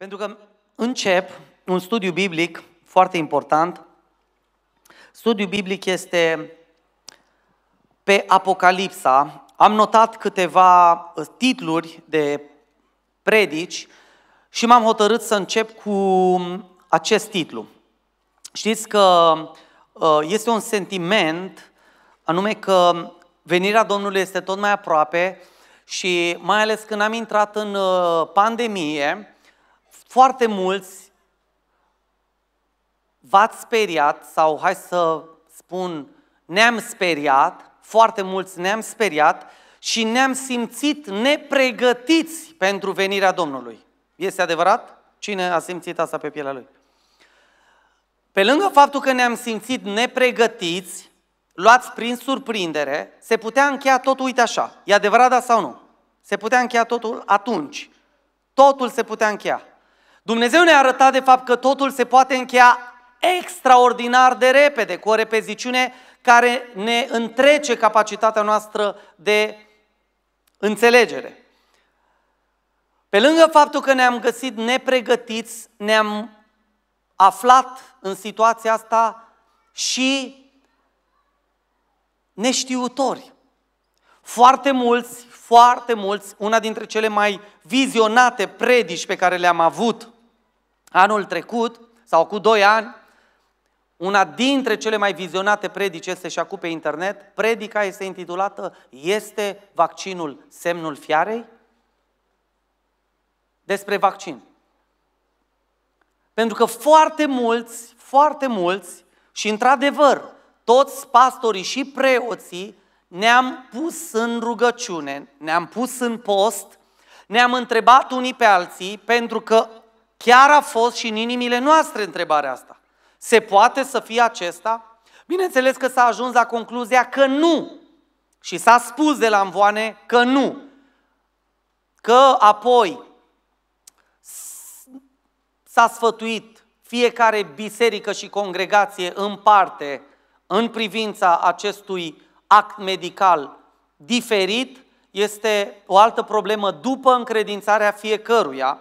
Pentru că încep un studiu biblic foarte important. Studiu biblic este pe Apocalipsa. Am notat câteva uh, titluri de predici și m-am hotărât să încep cu acest titlu. Știți că uh, este un sentiment, anume că venirea Domnului este tot mai aproape și mai ales când am intrat în uh, pandemie, foarte mulți v-ați speriat sau, hai să spun, ne-am speriat, foarte mulți ne-am speriat și ne-am simțit nepregătiți pentru venirea Domnului. Este adevărat? Cine a simțit asta pe pielea lui? Pe lângă faptul că ne-am simțit nepregătiți, luați prin surprindere, se putea încheia totul, uite așa, e adevărat da sau nu? Se putea încheia totul atunci. Totul se putea încheia. Dumnezeu ne-a arătat de fapt că totul se poate încheia extraordinar de repede, cu o repeziciune care ne întrece capacitatea noastră de înțelegere. Pe lângă faptul că ne-am găsit nepregătiți, ne-am aflat în situația asta și neștiutori. Foarte mulți foarte mulți, una dintre cele mai vizionate predici pe care le-am avut anul trecut sau cu doi ani, una dintre cele mai vizionate predici este și acum pe internet. Predica este intitulată Este vaccinul semnul fiarei? Despre vaccin. Pentru că foarte mulți, foarte mulți și într-adevăr, toți pastorii și preoții ne-am pus în rugăciune, ne-am pus în post, ne-am întrebat unii pe alții, pentru că chiar a fost și în inimile noastre întrebarea asta. Se poate să fie acesta? Bineînțeles că s-a ajuns la concluzia că nu. Și s-a spus de la învoane că nu. Că apoi s-a sfătuit fiecare biserică și congregație în parte în privința acestui act medical diferit este o altă problemă după încredințarea fiecăruia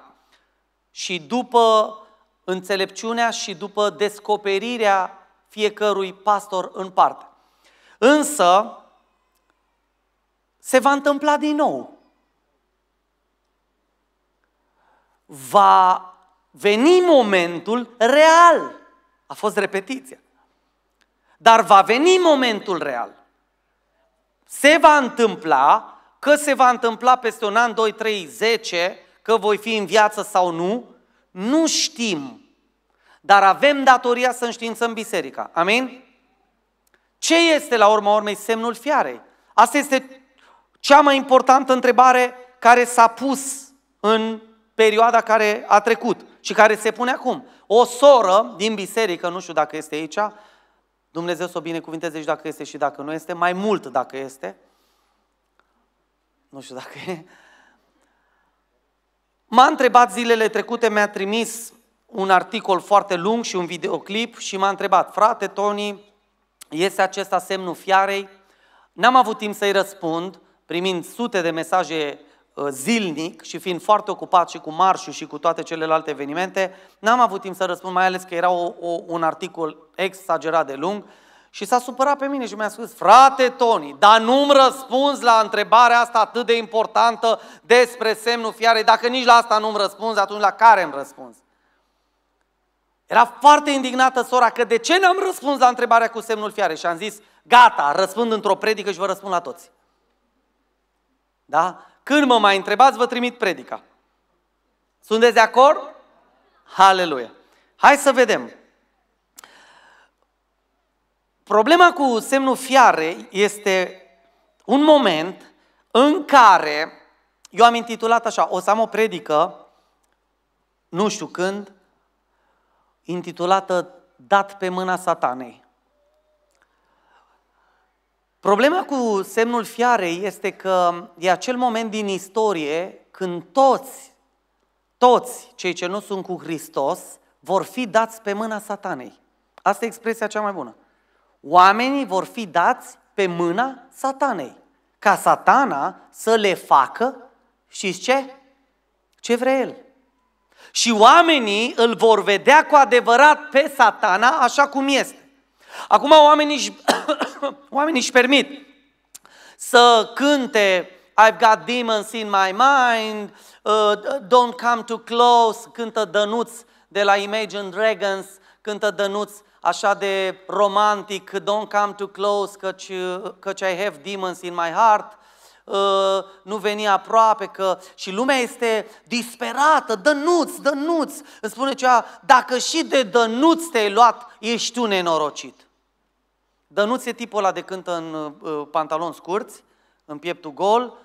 și după înțelepciunea și după descoperirea fiecărui pastor în parte. Însă, se va întâmpla din nou. Va veni momentul real. A fost repetiția. Dar va veni momentul real se va întâmpla, că se va întâmpla peste un an, 2, 3, 10, că voi fi în viață sau nu, nu știm. Dar avem datoria să înștiințăm biserica. Amin? Ce este la urma urmei semnul fiarei? Asta este cea mai importantă întrebare care s-a pus în perioada care a trecut și care se pune acum. O soră din biserică, nu știu dacă este aici, Dumnezeu să o binecuvinteze și dacă este și dacă nu este, mai mult dacă este. Nu știu dacă e. M-a întrebat zilele trecute, mi-a trimis un articol foarte lung și un videoclip și m-a întrebat, frate Tony, este acesta semnul fiarei? N-am avut timp să-i răspund, primind sute de mesaje Uh, zilnic și fiind foarte ocupat și cu marșul și cu toate celelalte evenimente, n-am avut timp să răspund, mai ales că era o, o, un articol exagerat de lung și s-a supărat pe mine și mi-a spus, frate Toni, dar nu-mi răspunzi la întrebarea asta atât de importantă despre semnul fiarei, dacă nici la asta nu-mi răspunzi, atunci la care îmi răspunzi? Era foarte indignată sora că de ce n-am răspuns la întrebarea cu semnul fiare și am zis, gata, răspund într-o predică și vă răspund la toți. Da? Când mă mai întrebați, vă trimit predica. Sunteți de acord? Haleluia! Hai să vedem. Problema cu semnul fiare este un moment în care, eu am intitulat așa, o să am o predică, nu știu când, intitulată Dat pe mâna satanei. Problema cu semnul fiarei este că e acel moment din istorie când toți, toți cei ce nu sunt cu Hristos vor fi dați pe mâna satanei. Asta e expresia cea mai bună. Oamenii vor fi dați pe mâna satanei, ca satana să le facă, știți ce? Ce vrea el. Și oamenii îl vor vedea cu adevărat pe satana așa cum este. Acum oamenii își, oamenii își permit să cânte I've got demons in my mind, uh, Don't come too close, cântă Dănuț de la Imagine Dragons, cântă Dănuț așa de romantic, Don't come too close, căci, căci I have demons in my heart, uh, nu veni aproape, că și lumea este disperată, Dănuț, Dănuț, îmi spune cea, dacă și de Dănuț te-ai luat, ești tu nenorocit. Dănuț e tipul ăla de cântă în uh, pantaloni scurți, în pieptul gol,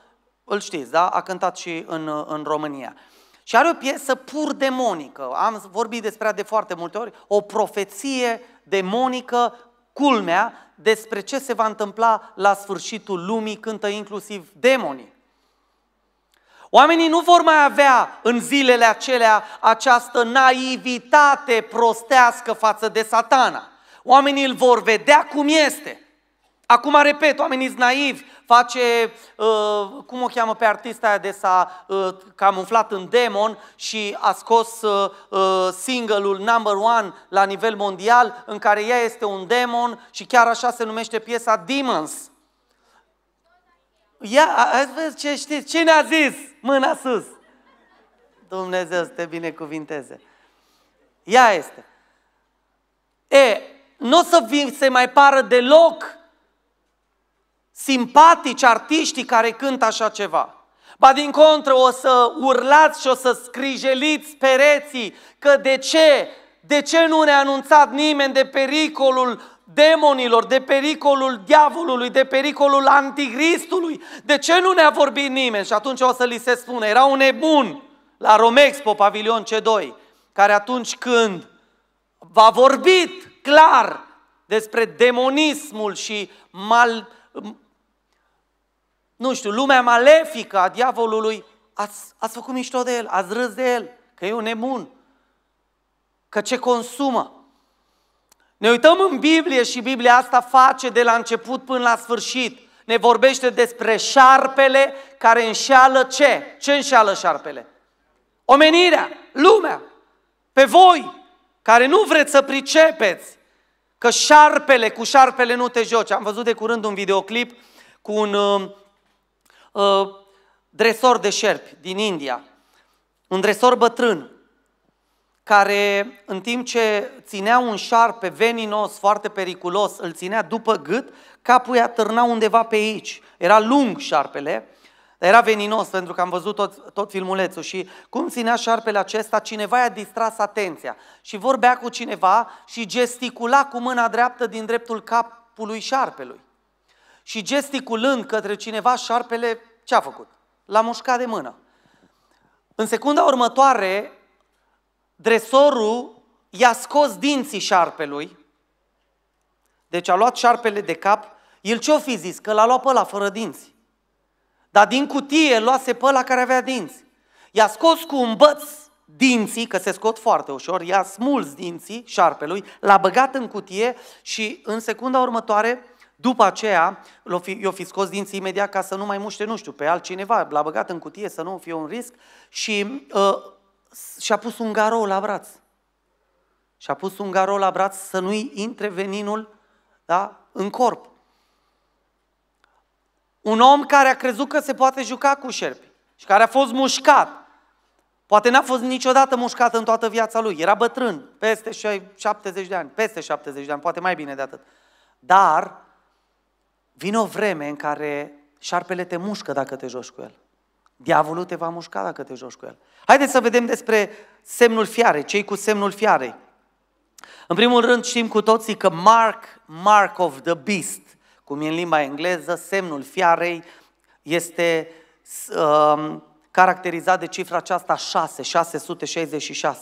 îl știți, da? A cântat și în, uh, în România. Și are o piesă pur demonică. Am vorbit despre ea de foarte multe ori. O profeție demonică, culmea, despre ce se va întâmpla la sfârșitul lumii, cântă inclusiv demonii. Oamenii nu vor mai avea în zilele acelea această naivitate prostească față de satana. Oamenii îl vor vedea cum este. Acum, repet, oamenii sunt naivi, face, uh, cum o cheamă pe artista aia de s-a uh, camuflat în demon și a scos uh, uh, single-ul number one la nivel mondial, în care ea este un demon și chiar așa se numește piesa Demons. Ia, ați văzut ce știți? Cine a zis? Mâna sus! Dumnezeu să te binecuvinteze. Ea este. E, nu o să vi se mai pară deloc simpatici artiștii care cântă așa ceva. Ba din contră, o să urlați și o să scrijeliți pereții că de ce, de ce nu ne-a anunțat nimeni de pericolul demonilor, de pericolul diavolului, de pericolul anticristului. De ce nu ne-a vorbit nimeni? Și atunci o să li se spune, era un nebun la Romexpo, pavilion C2, care atunci când v-a vorbit clar despre demonismul și mal, nu știu, lumea malefică a diavolului, ați, ați făcut mișto de el, ați râs de el, că e un nebun, că ce consumă. Ne uităm în Biblie și Biblia asta face de la început până la sfârșit. Ne vorbește despre șarpele care înșeală ce? Ce înșeală șarpele? Omenirea, lumea, pe voi, care nu vreți să pricepeți că șarpele, cu șarpele nu te joci. Am văzut de curând un videoclip cu un uh, uh, dresor de șerpi din India, un dresor bătrân, care în timp ce ținea un șarpe veninos, foarte periculos, îl ținea după gât, capul i-a târna undeva pe aici. Era lung șarpele era veninos pentru că am văzut tot, tot filmulețul și cum ținea șarpele acesta, cineva i-a distras atenția și vorbea cu cineva și gesticula cu mâna dreaptă din dreptul capului șarpelui. Și gesticulând către cineva, șarpele ce-a făcut? L-a mușcat de mână. În secunda următoare, dresorul i-a scos dinții șarpelui, deci a luat șarpele de cap, el ce-o fi zis? Că l-a luat pe ăla fără dinți. Dar din cutie luase pe ăla care avea dinți. I-a scos cu un băț dinții, că se scot foarte ușor, i-a smuls dinții șarpelui, l-a băgat în cutie și în secunda următoare, după aceea, fi, i-o fi scos dinții imediat ca să nu mai muște, nu știu, pe altcineva, l-a băgat în cutie să nu fie un risc și uh, și-a pus un garou la braț. Și-a pus un garou la braț să nu-i intre veninul da, în corp. Un om care a crezut că se poate juca cu șerpi și care a fost mușcat. Poate n-a fost niciodată mușcat în toată viața lui. Era bătrân, peste 70 de ani, peste 70 de ani, poate mai bine de atât. Dar vine o vreme în care șarpele te mușcă dacă te joci cu el. Diavolul te va mușca dacă te joci cu el. Haideți să vedem despre semnul fiare. cei cu semnul fiarei. În primul rând știm cu toții că Mark, Mark of the Beast, cum e în limba engleză, semnul fiarei este uh, caracterizat de cifra aceasta 6, 666.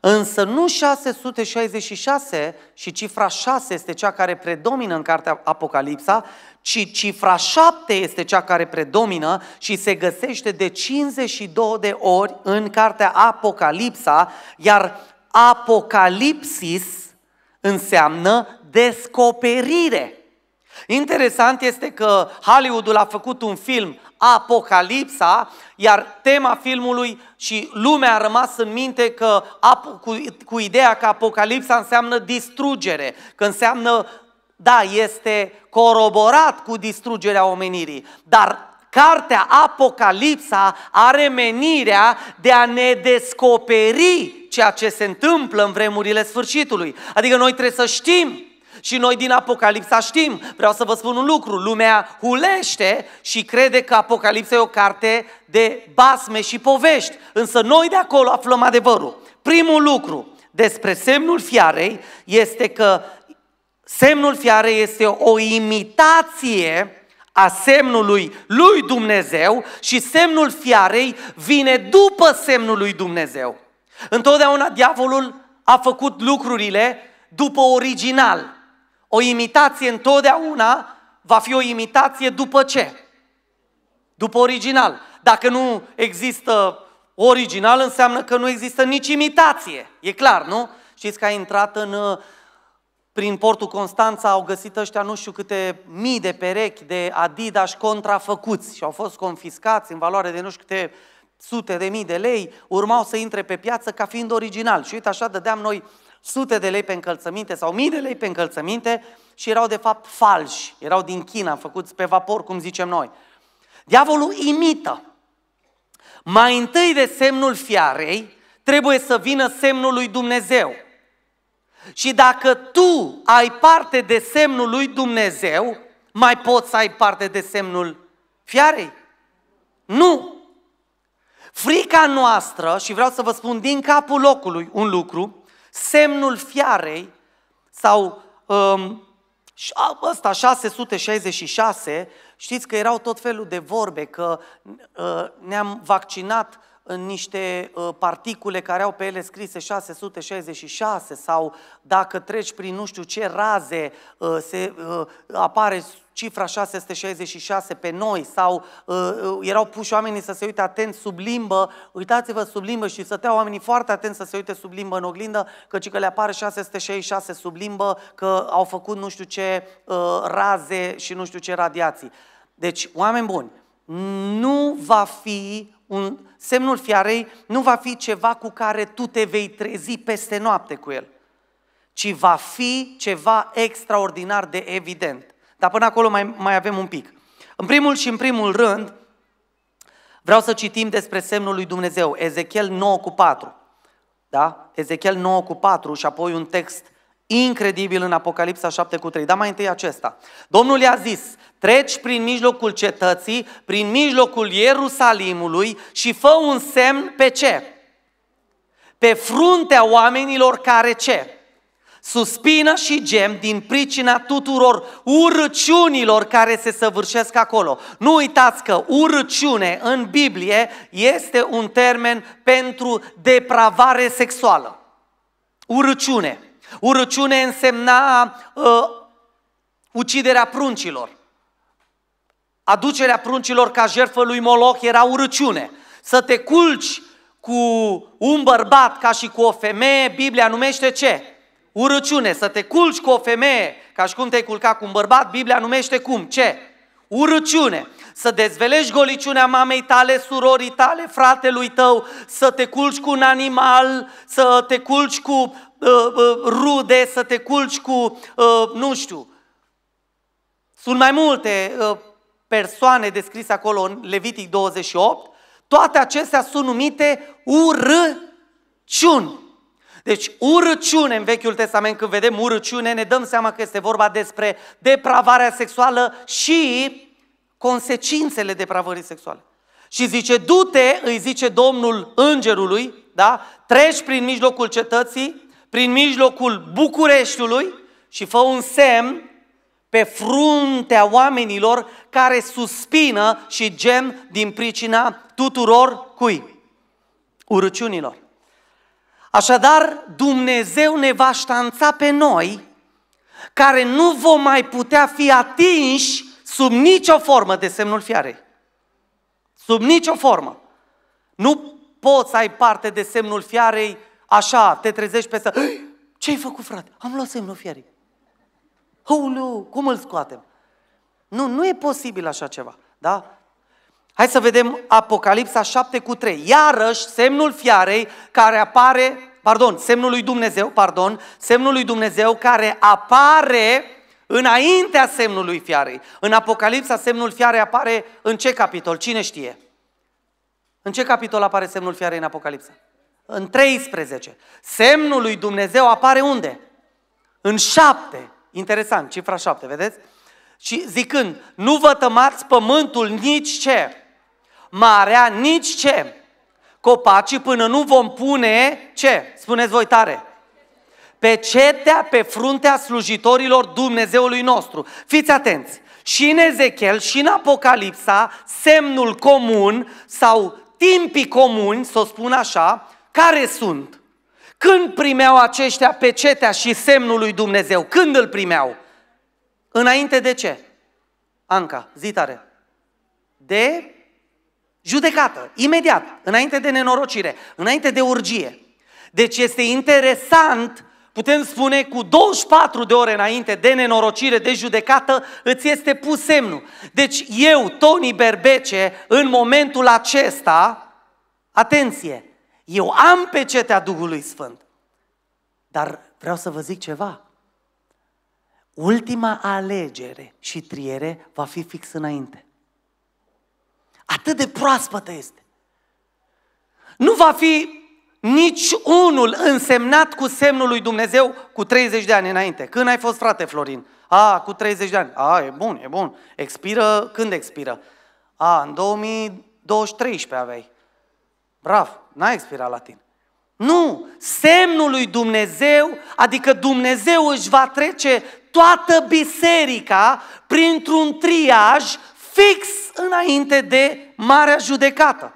Însă nu 666 și cifra 6 este cea care predomină în cartea Apocalipsa, ci cifra 7 este cea care predomină și se găsește de 52 de ori în cartea Apocalipsa, iar Apocalipsis înseamnă descoperire. Interesant este că Hollywoodul a făcut un film, Apocalipsa, iar tema filmului și lumea a rămas în minte că, cu, cu ideea că Apocalipsa înseamnă distrugere, că înseamnă, da, este coroborat cu distrugerea omenirii, dar cartea Apocalipsa are menirea de a ne descoperi ceea ce se întâmplă în vremurile sfârșitului. Adică noi trebuie să știm și noi din Apocalipsa știm, vreau să vă spun un lucru, lumea hulește și crede că Apocalipsa e o carte de basme și povești. Însă noi de acolo aflăm adevărul. Primul lucru despre semnul fiarei este că semnul fiarei este o imitație a semnului lui Dumnezeu și semnul fiarei vine după semnul lui Dumnezeu. Întotdeauna diavolul a făcut lucrurile după original. O imitație întotdeauna va fi o imitație după ce? După original. Dacă nu există original, înseamnă că nu există nici imitație. E clar, nu? Știți că a intrat în, uh, prin portul Constanța, au găsit ăștia nu știu câte mii de perechi de Adidas contrafăcuți și au fost confiscați în valoare de nu știu câte sute de mii de lei, urmau să intre pe piață ca fiind original. Și uite, așa dădeam noi sute de lei pe încălțăminte sau mii de lei pe încălțăminte și erau de fapt falși, erau din China, făcuți pe vapor, cum zicem noi. Diavolul imită. Mai întâi de semnul fiarei, trebuie să vină semnul lui Dumnezeu. Și dacă tu ai parte de semnul lui Dumnezeu, mai poți să ai parte de semnul fiarei? Nu! Frica noastră, și vreau să vă spun din capul locului un lucru, semnul fiarei sau um, ăsta 666, știți că erau tot felul de vorbe că uh, ne-am vaccinat în niște uh, particule care au pe ele scrise 666 sau dacă treci prin nu știu ce raze uh, se uh, apare cifra 666 pe noi sau uh, uh, erau puși oamenii să se uite atent sub limbă, uitați-vă sub limbă și teau oamenii foarte atenți să se uite sub limbă în oglindă, căci că le apare 666 sub limbă, că au făcut nu știu ce uh, raze și nu știu ce radiații. Deci, oameni buni, nu va fi un, semnul fiarei nu va fi ceva cu care tu te vei trezi peste noapte cu el, ci va fi ceva extraordinar de evident. Dar până acolo mai, mai avem un pic. În primul și în primul rând, vreau să citim despre semnul lui Dumnezeu, Ezechiel 9 cu 4. Da? Ezechiel 9 cu 4 și apoi un text incredibil în Apocalipsa 7 cu 3. Dar mai întâi acesta. Domnul i-a zis, treci prin mijlocul cetății, prin mijlocul Ierusalimului și fă un semn pe ce? Pe fruntea oamenilor care ce? suspină și gem din pricina tuturor urăciunilor care se săvârșesc acolo. Nu uitați că urăciune în Biblie este un termen pentru depravare sexuală. Urăciune. Urăciune însemna uh, uciderea pruncilor. Aducerea pruncilor ca jertfă lui Moloch era urăciune. Să te culci cu un bărbat ca și cu o femeie, Biblia numește ce? urăciune, să te culci cu o femeie, ca și cum te-ai culcat cu un bărbat, Biblia numește cum? Ce? Urăciune. Să dezvelești goliciunea mamei tale, surorii tale, fratelui tău, să te culci cu un animal, să te culci cu uh, uh, rude, să te culci cu, uh, nu știu, sunt mai multe uh, persoane descrise acolo în Levitic 28, toate acestea sunt numite urăciuni. Deci urăciune în Vechiul Testament, când vedem urăciune, ne dăm seama că este vorba despre depravarea sexuală și consecințele depravării sexuale. Și zice, du-te, îi zice Domnul Îngerului, da? treci prin mijlocul cetății, prin mijlocul Bucureștiului și fă un semn pe fruntea oamenilor care suspină și gem din pricina tuturor cui? Urăciunilor. Așadar, Dumnezeu ne va ștanța pe noi, care nu vom mai putea fi atinși sub nicio formă de semnul fiarei. Sub nicio formă. Nu poți să ai parte de semnul fiarei așa, te trezești pe să... Ce-ai făcut, frate? Am luat semnul fiarei. Hăuleu, cum îl scoatem? Nu, nu e posibil așa ceva. Da? Hai să vedem Apocalipsa 7 cu 3. Iarăși semnul fiarei care apare, pardon, semnul lui Dumnezeu, pardon, semnul lui Dumnezeu care apare înaintea semnului fiarei. În Apocalipsa semnul fiarei apare în ce capitol? Cine știe? În ce capitol apare semnul fiarei în Apocalipsa? În 13. Semnul lui Dumnezeu apare unde? În 7. Interesant, cifra 7, vedeți? Și zicând, nu vă tămați pământul nici ce marea, nici ce? Copacii până nu vom pune ce? Spuneți voi tare. Pe cetea, pe fruntea slujitorilor Dumnezeului nostru. Fiți atenți! Și în Ezechiel și în Apocalipsa, semnul comun sau timpii comuni, să o spun așa, care sunt? Când primeau aceștia pe cetea și semnul lui Dumnezeu? Când îl primeau? Înainte de ce? Anca, zitare De Judecată, imediat, înainte de nenorocire, înainte de urgie. Deci este interesant, putem spune, cu 24 de ore înainte de nenorocire, de judecată, îți este pus semnul. Deci eu, Toni Berbece, în momentul acesta, atenție, eu am pecetea Duhului Sfânt. Dar vreau să vă zic ceva. Ultima alegere și triere va fi fix înainte. Atât de proaspătă este. Nu va fi nici unul însemnat cu semnul lui Dumnezeu cu 30 de ani înainte. Când ai fost frate Florin? A, cu 30 de ani. A, e bun, e bun. Expiră, când expiră? A, în 2013 aveai. Brav, n-a expirat la tine. Nu, semnul lui Dumnezeu, adică Dumnezeu își va trece toată biserica printr-un triaj fix înainte de Marea Judecată.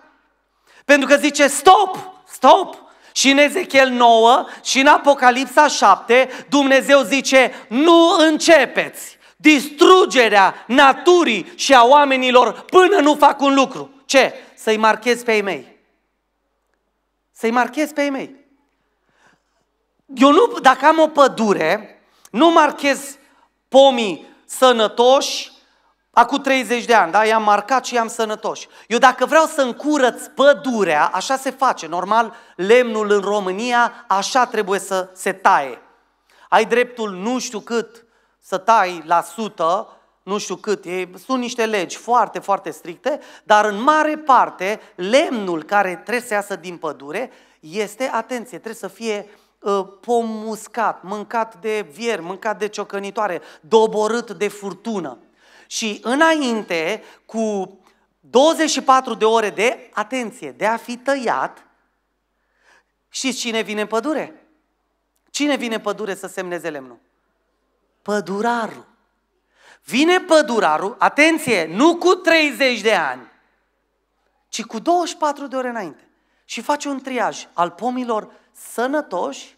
Pentru că zice stop, stop. Și în Ezechiel 9 și în Apocalipsa 7 Dumnezeu zice nu începeți distrugerea naturii și a oamenilor până nu fac un lucru. Ce? Să-i marchez pe ei mei. Să-i marchez pe ei mei. Eu nu, dacă am o pădure, nu marchez pomii sănătoși, acum 30 de ani, da? I-am marcat și i-am sănătoși. Eu dacă vreau să încurăț pădurea, așa se face. Normal, lemnul în România așa trebuie să se taie. Ai dreptul nu știu cât să tai la sută, nu știu cât, e, sunt niște legi foarte, foarte stricte, dar în mare parte lemnul care trebuie să iasă din pădure este, atenție, trebuie să fie uh, mâncat de vier, mâncat de ciocănitoare, doborât de furtună și înainte cu 24 de ore de atenție, de a fi tăiat, și cine vine în pădure? Cine vine în pădure să semneze lemnul? Pădurarul. Vine pădurarul, atenție, nu cu 30 de ani, ci cu 24 de ore înainte. Și face un triaj al pomilor sănătoși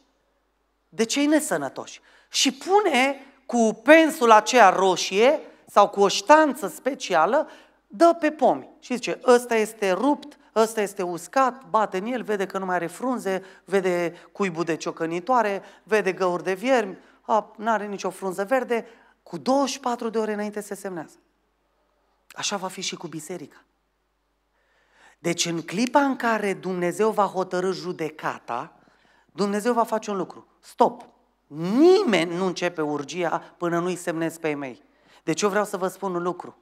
de cei nesănătoși. Și pune cu pensul aceea roșie sau cu o ștanță specială, dă pe pomi și zice, ăsta este rupt, ăsta este uscat, bate în el, vede că nu mai are frunze, vede cuibul de ciocănitoare, vede găuri de viermi, nu are nicio frunză verde, cu 24 de ore înainte se semnează. Așa va fi și cu biserica. Deci în clipa în care Dumnezeu va hotărâ judecata, Dumnezeu va face un lucru. Stop! Nimeni nu începe urgia până nu-i semnezi pe ei mei. Deci eu vreau să vă spun un lucru.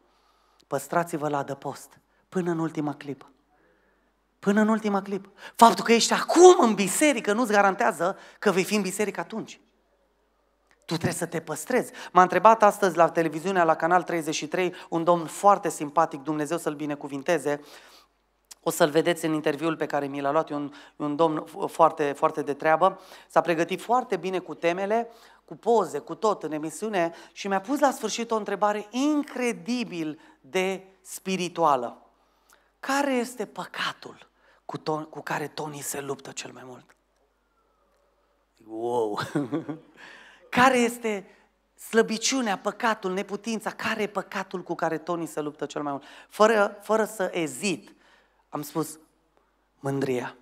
Păstrați-vă la adăpost până în ultima clipă. Până în ultima clipă. Faptul că ești acum în biserică nu-ți garantează că vei fi în biserică atunci. Tu trebuie să te păstrezi. M-a întrebat astăzi la televiziunea, la Canal 33, un domn foarte simpatic, Dumnezeu să-l binecuvinteze, o să-l vedeți în interviul pe care mi l-a luat, e un, un domn foarte, foarte de treabă. S-a pregătit foarte bine cu temele, cu poze, cu tot în emisiune și mi-a pus la sfârșit o întrebare incredibil de spirituală. Care este păcatul cu, ton, cu care Tony se luptă cel mai mult? Wow! care este slăbiciunea, păcatul, neputința? Care e păcatul cu care Tony se luptă cel mai mult? Fără, fără să ezit, am spus mândria.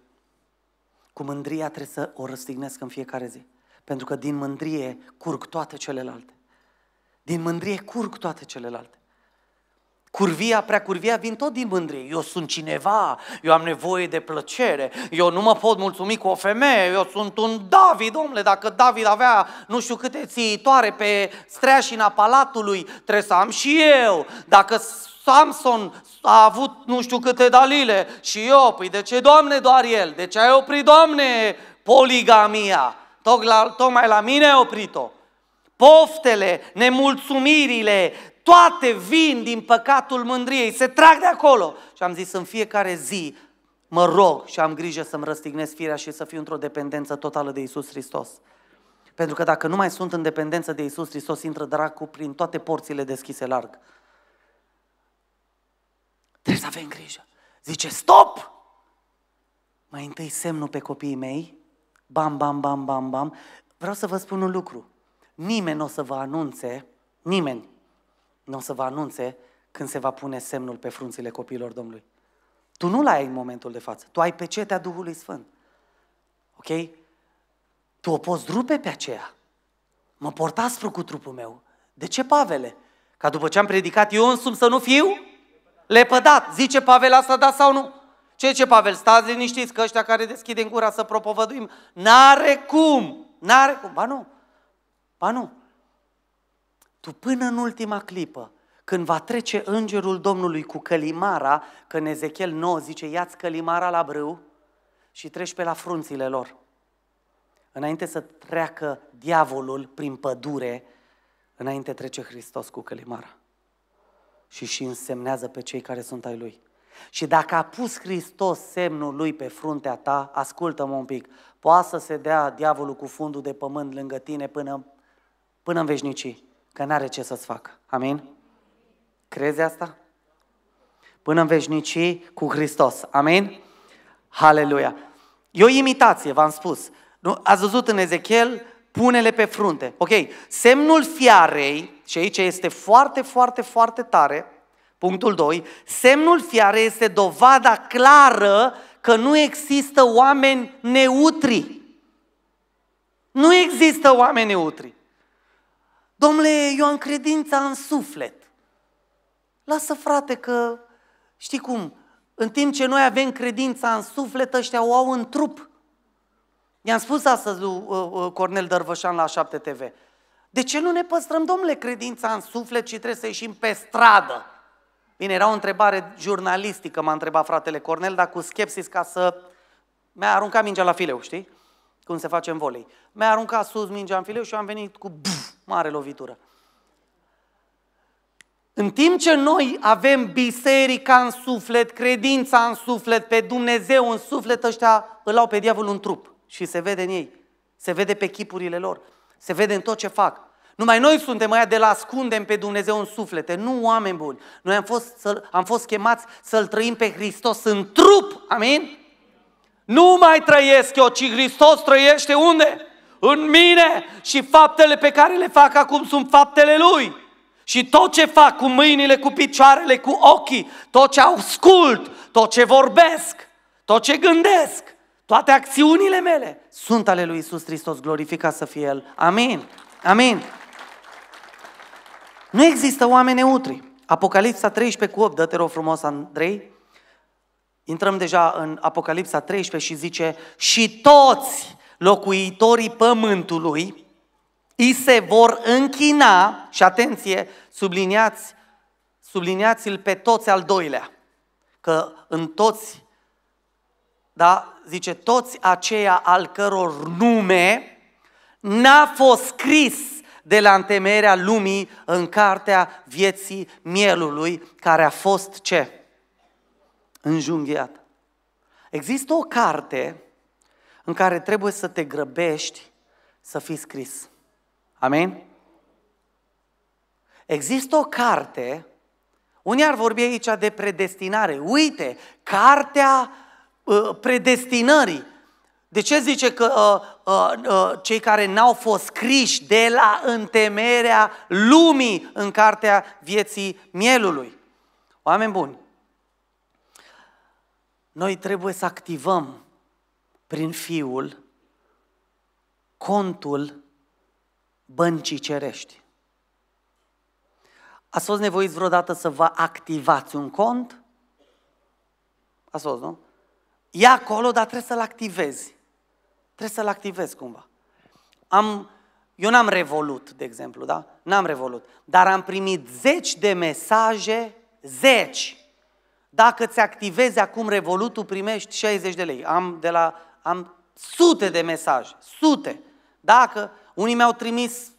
Cu mândria trebuie să o răstignesc în fiecare zi. Pentru că din mândrie curg toate celelalte. Din mândrie curg toate celelalte. Curvia, prea curvia vin tot din mândrie. Eu sunt cineva, eu am nevoie de plăcere, eu nu mă pot mulțumi cu o femeie, eu sunt un David, omule, dacă David avea nu știu câte țiitoare pe streașina palatului, trebuie să am și eu. Dacă Samson a avut nu știu câte dalile și eu, păi de ce, Doamne, doar el? De ce ai oprit, Doamne, poligamia? tocmai la mine ai oprit-o. Poftele, nemulțumirile, toate vin din păcatul mândriei, se trag de acolo. Și am zis în fiecare zi, mă rog și am grijă să-mi răstignesc firea și să fiu într-o dependență totală de Isus Hristos. Pentru că dacă nu mai sunt în dependență de Isus Hristos, intră dracu prin toate porțile deschise larg. Trebuie să avem grijă. Zice, stop! Mai întâi semnul pe copiii mei, bam, bam, bam, bam, bam. Vreau să vă spun un lucru. Nimeni nu o să vă anunțe, nimeni nu o să vă anunțe când se va pune semnul pe frunțile copiilor Domnului. Tu nu-l ai în momentul de față. Tu ai pecetea Duhului Sfânt. Ok? Tu o poți rupe pe aceea. Mă port aspru cu trupul meu. De ce, Pavele? Ca după ce am predicat eu însumi să nu fiu lepădat. Zice Pavel asta, da sau nu? Ce ce Pavel? Stați liniștiți că ăștia care în gura să propovăduim, n-are cum, n-are cum, ba nu, ba nu. Tu până în ultima clipă, când va trece îngerul Domnului cu călimara, că în Ezechiel 9 zice, ia-ți călimara la brâu și treci pe la frunțile lor. Înainte să treacă diavolul prin pădure, înainte trece Hristos cu călimara și și însemnează pe cei care sunt ai Lui. Și dacă a pus Hristos semnul lui pe fruntea ta, ascultă-mă un pic, poate să se dea diavolul cu fundul de pământ lângă tine până, până în veșnicii, că n-are ce să-ți facă. Amin? Crezi asta? Până în veșnicii cu Hristos. Amin? Haleluia! E o imitație, v-am spus. Nu? Ați văzut în Ezechiel, pune-le pe frunte. Ok, semnul fiarei, și aici este foarte, foarte, foarte tare, Punctul 2. Semnul fiare este dovada clară că nu există oameni neutri. Nu există oameni neutri. Domnule, eu am credința în suflet. Lasă, frate, că știi cum, în timp ce noi avem credința în suflet, ăștia o au în trup. I-am spus asta lui uh, uh, Cornel Dărvășan la 7 TV. De ce nu ne păstrăm, domnule, credința în suflet și trebuie să ieșim pe stradă? Bine, era o întrebare jurnalistică, m-a întrebat fratele Cornel, dar cu skepsis ca să... Mi-a aruncat mingea la fileu, știi? Cum se face în volei. Mi-a aruncat sus mingea în fileu și am venit cu buf, mare lovitură. În timp ce noi avem biserica în suflet, credința în suflet, pe Dumnezeu în suflet, ăștia îl au pe diavolul în trup și se vede în ei, se vede pe chipurile lor, se vede în tot ce fac. Numai noi suntem aia de la ascundem pe Dumnezeu în suflete, nu oameni buni. Noi am fost, să, am fost chemați să-L trăim pe Hristos în trup, amin? Nu mai trăiesc eu, ci Hristos trăiește unde? În mine și faptele pe care le fac acum sunt faptele Lui. Și tot ce fac cu mâinile, cu picioarele, cu ochii, tot ce ascult, tot ce vorbesc, tot ce gândesc, toate acțiunile mele sunt ale lui Isus Hristos, glorificat să fie El. Amin. Amin. Nu există oameni neutri. Apocalipsa 13 cu 8, dă-te rog frumos, Andrei. Intrăm deja în Apocalipsa 13 și zice Și toți locuitorii pământului îi se vor închina, și atenție, subliniați, subliniați-l pe toți al doilea, că în toți, da, zice, toți aceia al căror nume n-a fost scris de la întemeierea lumii în cartea vieții mielului care a fost ce? Înjunghiat. Există o carte în care trebuie să te grăbești să fii scris. amen Există o carte, unii ar vorbi aici de predestinare. Uite, cartea uh, predestinării. De ce zice că uh, uh, uh, cei care n-au fost scriși de la întemerea lumii în cartea vieții mielului? Oameni buni, noi trebuie să activăm prin Fiul contul băncii cerești. Ați fost nevoiți vreodată să vă activați un cont? Ați fost, nu? E acolo, dar trebuie să-l activezi. Trebuie să-l activez cumva. Am, eu n-am revolut, de exemplu, da? N-am revolut. Dar am primit zeci de mesaje, zeci. Dacă ți activezi acum revolutul, primești 60 de lei. Am, de la, am sute de mesaje, sute. Dacă unii mi-au trimis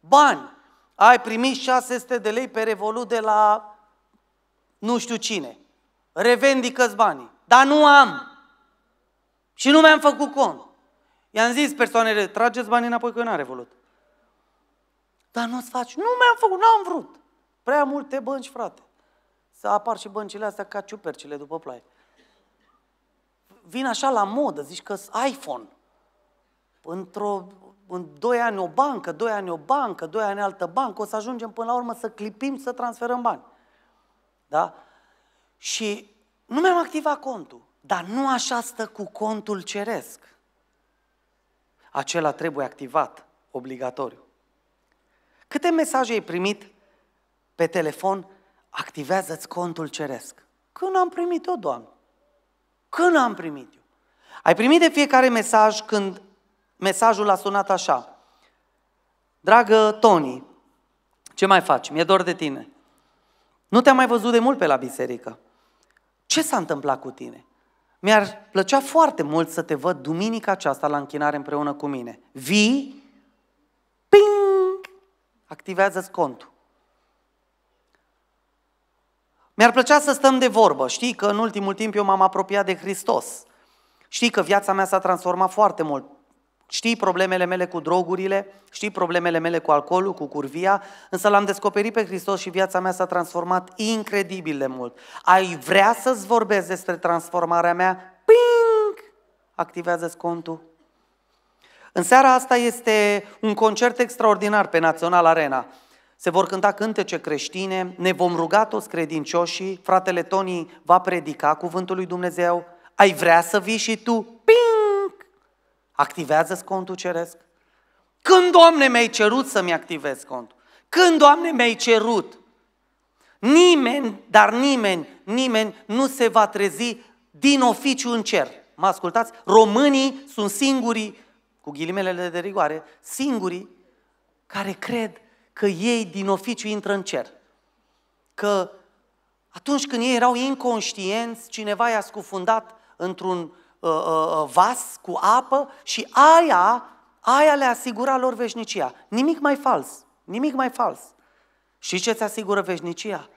bani, ai primit 600 de lei pe Revolut de la nu știu cine. Revendică-ți banii. Dar nu am. Și nu mi-am făcut cont. I-am zis persoanele, trageți banii înapoi că eu n-am revolut. Dar nu-ți faci. Nu mi-am făcut, n-am vrut. Prea multe bănci, frate. Să apar și băncile astea ca ciupercile după ploaie. Vin așa la modă, zici că iPhone. Într-o, în doi ani o bancă, doi ani o bancă, doi ani altă bancă, o să ajungem până la urmă să clipim, să transferăm bani. Da? Și nu mi-am activat contul. Dar nu așa stă cu contul ceresc acela trebuie activat, obligatoriu. Câte mesaje ai primit pe telefon, activează-ți contul ceresc? Când am primit eu, Doamne? Când am primit eu? Ai primit de fiecare mesaj când mesajul a sunat așa. Dragă Tony, ce mai faci? Mi-e dor de tine. Nu te-am mai văzut de mult pe la biserică. Ce s-a întâmplat cu tine? Mi-ar plăcea foarte mult să te văd duminica aceasta la închinare împreună cu mine. Vii, ping, activează-ți contul. Mi-ar plăcea să stăm de vorbă. Știi că în ultimul timp eu m-am apropiat de Hristos. Știi că viața mea s-a transformat foarte mult Știi problemele mele cu drogurile, știi problemele mele cu alcoolul, cu curvia, însă l-am descoperit pe Hristos și viața mea s-a transformat incredibil de mult. Ai vrea să-ți vorbesc despre transformarea mea? Ping! Activează-ți contul. În seara asta este un concert extraordinar pe Național Arena. Se vor cânta cântece creștine, ne vom ruga toți credincioșii, fratele Toni va predica cuvântul lui Dumnezeu. Ai vrea să vii și tu? Ping! activează contul ceresc? Când, Doamne, mi-ai cerut să-mi activez contul? Când, Doamne, mi-ai cerut? Nimeni, dar nimeni, nimeni nu se va trezi din oficiu în cer. Mă ascultați? Românii sunt singurii, cu ghilimelele de rigoare, singurii care cred că ei din oficiu intră în cer. Că atunci când ei erau inconștienți, cineva i-a scufundat într-un Uh, uh, uh, vas cu apă și aia, aia le asigura lor veșnicia. Nimic mai fals, nimic mai fals. Și ce ți asigură veșnicia?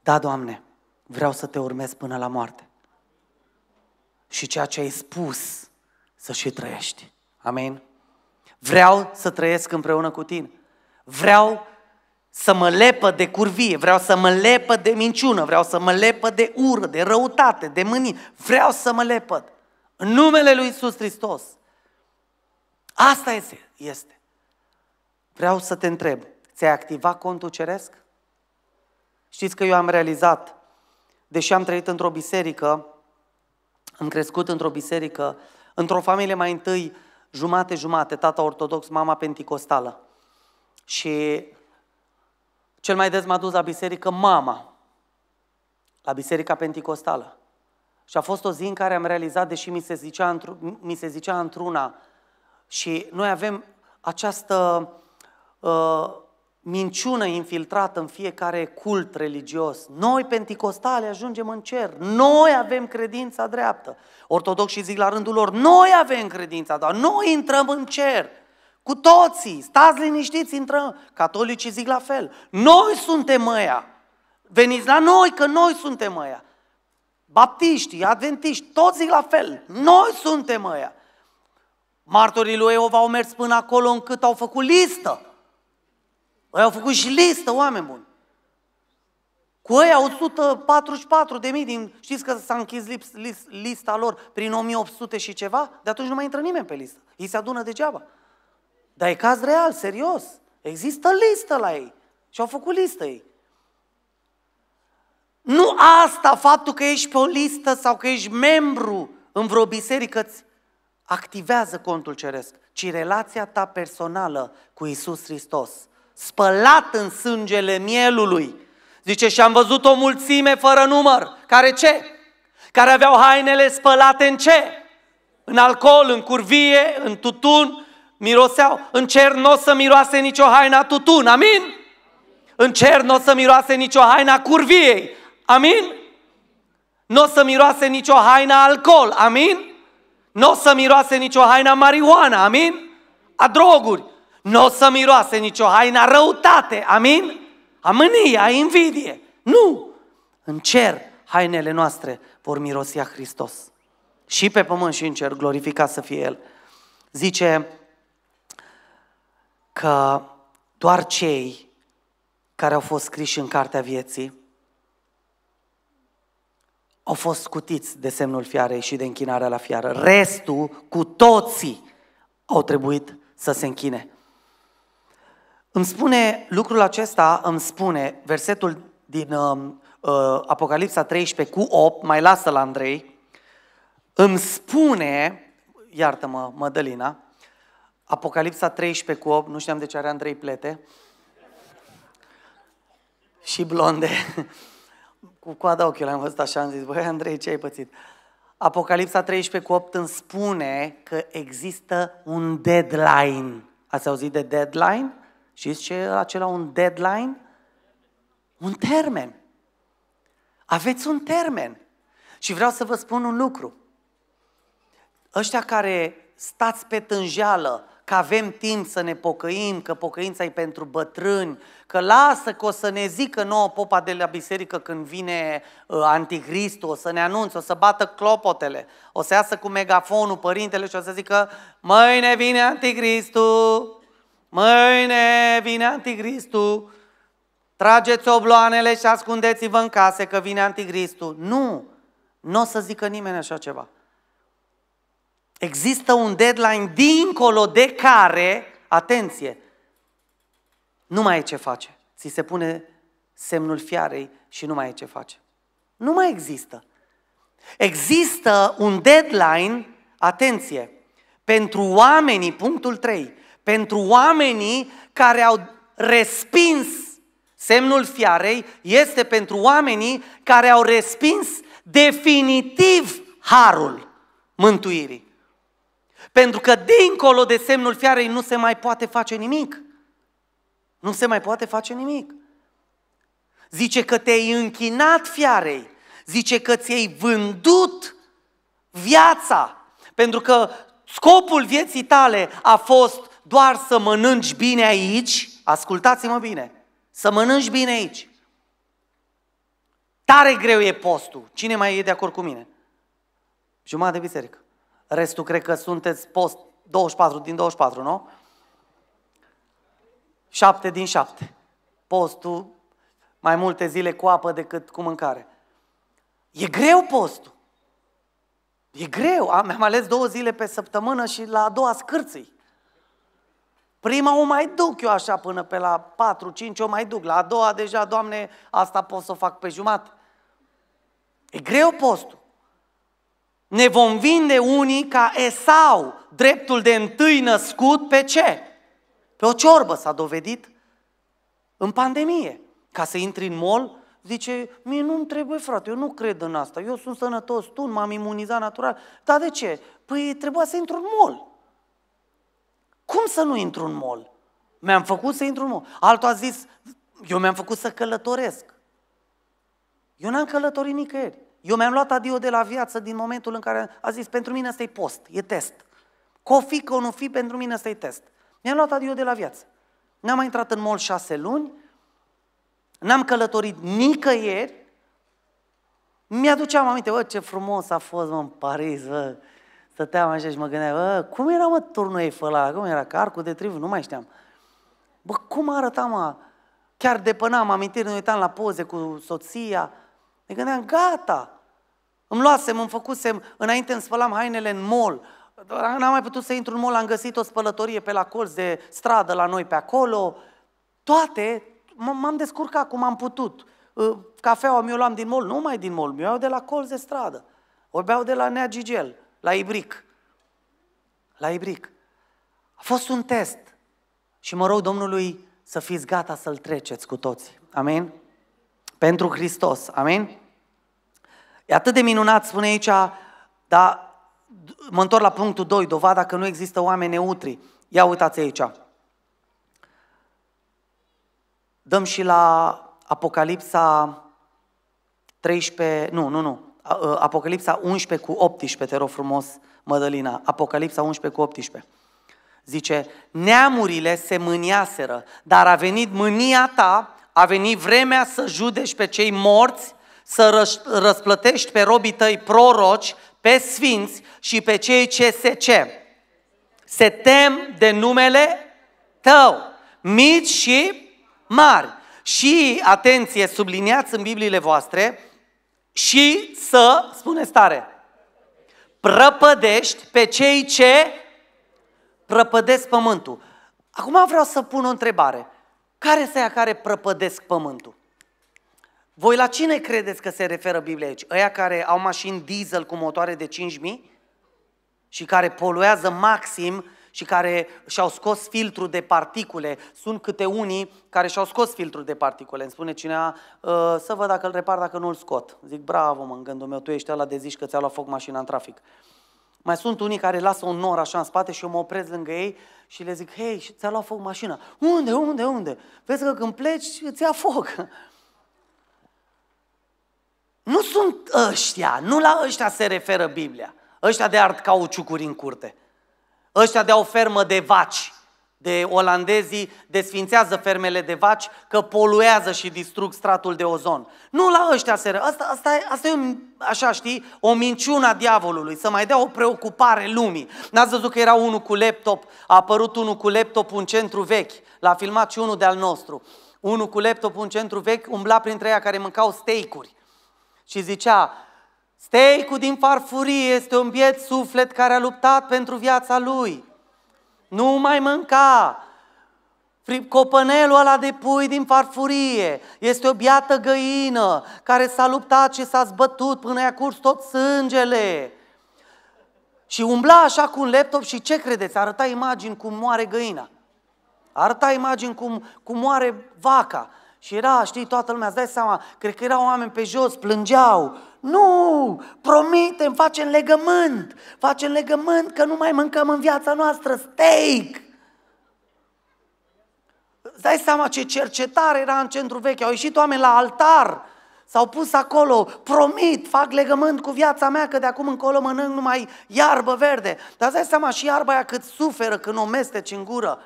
Da, Doamne, vreau să te urmez până la moarte. Și ceea ce ai spus, să și trăiești. Amin? Vreau să trăiesc împreună cu tine. Vreau să mă lepă de curvie, vreau să mă lepă de minciună, vreau să mă lepă de ură, de răutate, de mânie, vreau să mă lepăd. În numele lui Isus Hristos. Asta este. este. Vreau să te întreb, ți-ai activat contul ceresc? Știți că eu am realizat, deși am trăit într-o biserică, am crescut într-o biserică, într-o familie mai întâi jumate-jumate, tata ortodox, mama penticostală. Și cel mai des m-a dus la biserică mama, la biserica penticostală. Și a fost o zi în care am realizat, deși mi se zicea, într- mi se zicea într-una, și noi avem această uh, minciună infiltrată în fiecare cult religios. Noi, penticostale, ajungem în cer. Noi avem credința dreaptă. Ortodoxii zic la rândul lor, noi avem credința, dar noi intrăm în cer. Cu toții, stați liniștiți, intrăm. Catolicii zic la fel. Noi suntem ăia. Veniți la noi, că noi suntem ăia. Baptiștii, adventiști, toți zic la fel. Noi suntem ăia. Martorii lui Eova au mers până acolo încât au făcut listă. Ei au făcut și listă, oameni buni. Cu ăia 144 de mii din... Știți că s-a închis lips, list, lista lor prin 1800 și ceva? De atunci nu mai intră nimeni pe listă. Ei se adună degeaba. Dar e caz real, serios. Există listă la ei. Și au făcut listă ei. Nu asta, faptul că ești pe o listă sau că ești membru în vreo biserică îți activează contul ceresc, ci relația ta personală cu Isus Hristos, spălat în sângele mielului. Zice, și am văzut o mulțime fără număr, care ce? Care aveau hainele spălate în ce? În alcool, în curvie, în tutun, miroseau. În cer nu o să miroase nicio haina tutun, amin? În cer nu o să miroase nicio haina curviei, amin? Nu o să miroase nicio haina alcool, amin? Nu o să miroase nicio haina marihuana, amin? A droguri. Nu o să miroase nicio haina răutate, amin? A mânie, a invidie. Nu! În cer, hainele noastre vor mirosi a Hristos. Și pe pământ și în cer, glorificat să fie El. Zice că doar cei care au fost scriși în Cartea Vieții au fost scutiți de semnul fiarei și de închinarea la fiară. Restul, cu toții, au trebuit să se închine. Îmi spune lucrul acesta, îmi spune versetul din uh, uh, Apocalipsa 13 cu 8, mai lasă la Andrei, îmi spune, iartă-mă, Mădălina, Apocalipsa 13 cu 8, nu știam de ce are Andrei plete, și blonde, cu coada ochiului am văzut așa, am zis, băi Andrei, ce ai pățit? Apocalipsa 13 cu 8 îmi spune că există un deadline. Ați auzit de deadline? Știți ce e acela un deadline? Un termen. Aveți un termen. Și vreau să vă spun un lucru. Ăștia care stați pe tânjeală că avem timp să ne pocăim, că pocăința e pentru bătrâni, că lasă că o să ne zică nouă popa de la biserică când vine uh, anticristul, o să ne anunțe, o să bată clopotele, o să iasă cu megafonul părintele și o să zică mâine vine anticristul, mâine vine anticristul, trageți obloanele și ascundeți-vă în case că vine anticristul. Nu, nu o să zică nimeni așa ceva. Există un deadline dincolo de care, atenție, nu mai e ce face. Ți se pune semnul fiarei și nu mai e ce face. Nu mai există. Există un deadline, atenție, pentru oamenii, punctul 3, pentru oamenii care au respins semnul fiarei, este pentru oamenii care au respins definitiv harul mântuirii. Pentru că dincolo de semnul fiarei nu se mai poate face nimic. Nu se mai poate face nimic. Zice că te-ai închinat fiarei. Zice că ți-ai vândut viața. Pentru că scopul vieții tale a fost doar să mănânci bine aici. Ascultați-mă bine. Să mănânci bine aici. Tare greu e postul. Cine mai e de acord cu mine? Jumătate de biserică. Restul cred că sunteți post 24 din 24, nu? 7 din 7. Postul mai multe zile cu apă decât cu mâncare. E greu postul. E greu. Am, am ales două zile pe săptămână și la a doua scârții. Prima o mai duc eu așa până pe la 4-5 o mai duc. La a doua deja, Doamne, asta pot să o fac pe jumătate. E greu postul ne vom vinde unii ca Esau, dreptul de întâi născut pe ce? Pe o ciorbă s-a dovedit în pandemie. Ca să intri în mol, zice, mie nu-mi trebuie frate, eu nu cred în asta, eu sunt sănătos, tu m-am imunizat natural. Dar de ce? Păi trebuia să intru în mol. Cum să nu intru în mol? Mi-am făcut să intru în mol. Altul a zis, eu mi-am făcut să călătoresc. Eu n-am călătorit nicăieri. Eu mi-am luat adio de la viață din momentul în care a zis, pentru mine ăsta e post, e test. Că o fi, că o nu fi, pentru mine ăsta e test. Mi-am luat adio de la viață. N-am mai intrat în mol șase luni, n-am călătorit nicăieri, mi-aduceam aminte, bă, ce frumos a fost, mă, în Paris, bă. Stăteam așa și mă gândeam, bă, cum era, mă, turnul Eiffel Cum era? Că arcul de triv, nu mai știam. Bă, cum arăta, mă? Chiar depănam amintiri, nu uitam la poze cu soția, Adică ne gândeam, gata, îmi luasem, îmi făcusem, înainte îmi spălam hainele în mol, n-am mai putut să intru în mol, am găsit o spălătorie pe la colț de stradă la noi pe acolo, toate, m-am descurcat cum am putut. Uh, cafeaua mi-o luam din mol, nu mai din mol, mi-o iau de la colț de stradă. O beau de la Nea Gigel, la Ibric. La Ibric. A fost un test. Și mă rog Domnului să fiți gata să-l treceți cu toți. Amin? pentru Hristos. Amin? E atât de minunat, spune aici, dar mă întorc la punctul 2, dovada că nu există oameni neutri. Ia uitați aici. Dăm și la Apocalipsa 13, nu, nu, nu, Apocalipsa 11 cu 18, te rog frumos, Mădălina, Apocalipsa 11 cu 18. Zice, neamurile se mâniaseră, dar a venit mânia ta a venit vremea să judești pe cei morți, să răsplătești pe robii tăi proroci, pe sfinți și pe cei ce se ce. Se tem de numele tău, mici și mari. Și, atenție, subliniați în Bibliile voastre, și să, spuneți tare, prăpădești pe cei ce prăpădesc pământul. Acum vreau să pun o întrebare. Care sunt care prăpădesc pământul? Voi la cine credeți că se referă Biblia aici? Aia care au mașini diesel cu motoare de 5000 și care poluează maxim și care și-au scos filtrul de particule. Sunt câte unii care și-au scos filtrul de particule. Îmi spune cineva, ă, să văd dacă îl repar, dacă nu îl scot. Zic, bravo, mă, în gândul meu, tu ești ăla de zici că ți-a luat foc mașina în trafic. Uh, mai sunt unii care lasă un nor așa în spate și eu mă opresc lângă ei și le zic, hei, ți-a luat foc mașina. Unde, unde, unde? Vezi că când pleci, îți ia foc. Nu sunt ăștia, nu la ăștia se referă Biblia. Ăștia de art cauciucuri în curte. Ăștia de o fermă de vaci de olandezii desfințează fermele de vaci, că poluează și distrug stratul de ozon. Nu la ăștia se ră. Asta, asta, asta e, un, așa știi, o minciună a diavolului, să mai dea o preocupare lumii. N-ați văzut că era unul cu laptop, a apărut unul cu laptop în centru vechi, l-a filmat și unul de-al nostru. Unul cu laptop în centru vechi umbla printre ea care mâncau steak-uri și zicea, steak din farfurie este un biet suflet care a luptat pentru viața lui. Nu mai mânca! Copănelul ăla de pui din farfurie este o biată găină care s-a luptat și s-a zbătut până i-a curs tot sângele. Și umbla așa cu un laptop și ce credeți? Arăta imagini cum moare găina. Arăta imagini cum, cum moare vaca. Și era, știi, toată lumea, îți dai seama, cred că erau oameni pe jos, plângeau, nu! Promitem, facem legământ. Facem legământ că nu mai mâncăm în viața noastră steak. Îți dai seama ce cercetare era în centru vechi. Au ieșit oameni la altar. S-au pus acolo, promit, fac legământ cu viața mea că de acum încolo mănânc numai iarbă verde. Dar îți dai seama și iarba aia cât suferă când o mesteci în gură.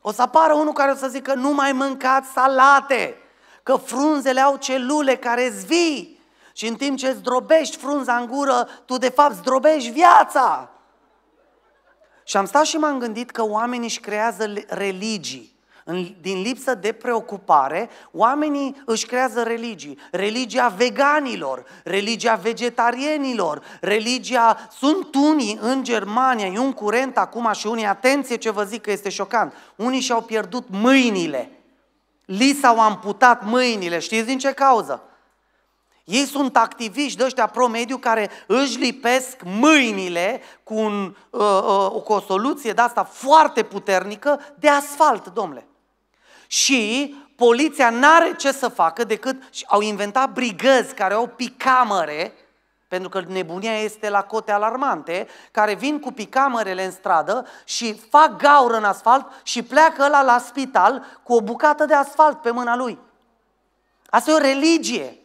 O să apară unul care o să zică nu mai mâncați salate, că frunzele au celule care zvii. Și în timp ce zdrobești frunza în gură, tu de fapt zdrobești viața. Și am stat și m-am gândit că oamenii își creează religii. Din lipsă de preocupare, oamenii își creează religii. Religia veganilor, religia vegetarienilor, religia... Sunt unii în Germania, e un curent acum și unii, atenție ce vă zic că este șocant, unii și-au pierdut mâinile. Li s-au amputat mâinile, știți din ce cauză? Ei sunt activiști de ăștia promediu mediu care își lipesc mâinile cu, un, uh, uh, cu o soluție de asta foarte puternică de asfalt, domnule. Și poliția n-are ce să facă decât au inventat brigăzi care au picamere, pentru că nebunia este la cote alarmante, care vin cu picamerele în stradă și fac gaură în asfalt și pleacă ăla la spital cu o bucată de asfalt pe mâna lui. Asta e o religie.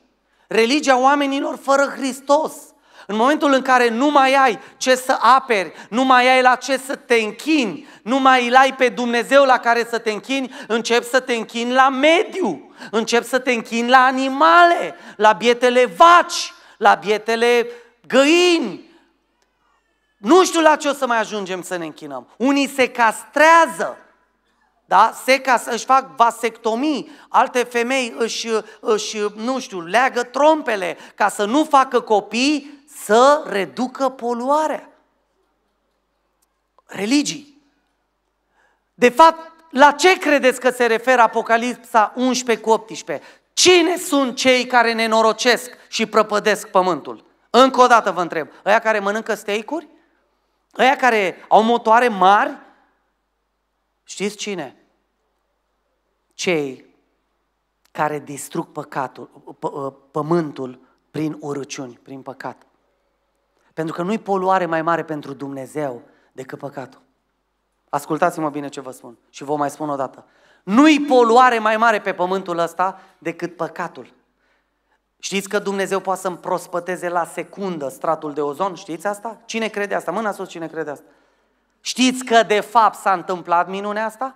Religia oamenilor fără Hristos. În momentul în care nu mai ai ce să aperi, nu mai ai la ce să te închini, nu mai îl ai pe Dumnezeu la care să te închini, începi să te închini la mediu, începi să te închini la animale, la bietele vaci, la bietele găini. Nu știu la ce o să mai ajungem să ne închinăm. Unii se castrează da? se ca să își fac vasectomii, alte femei își, își, nu știu, leagă trompele ca să nu facă copii, să reducă poluarea. Religii. De fapt, la ce credeți că se referă Apocalipsa 11 cu 18? Cine sunt cei care ne norocesc și prăpădesc pământul? Încă o dată vă întreb, ăia care mănâncă steicuri? Ăia care au motoare mari? Știți cine? cei care distrug păcatul, p- ă, pământul prin urăciuni, prin păcat. Pentru că nu-i poluare mai mare pentru Dumnezeu decât păcatul. Ascultați-mă bine ce vă spun și vă mai spun o dată. Nu-i poluare mai mare pe pământul ăsta decât păcatul. Știți că Dumnezeu poate să prospăteze la secundă stratul de ozon? Știți asta? Cine crede asta? Mâna sus, cine crede asta? Știți că de fapt s-a întâmplat minunea asta?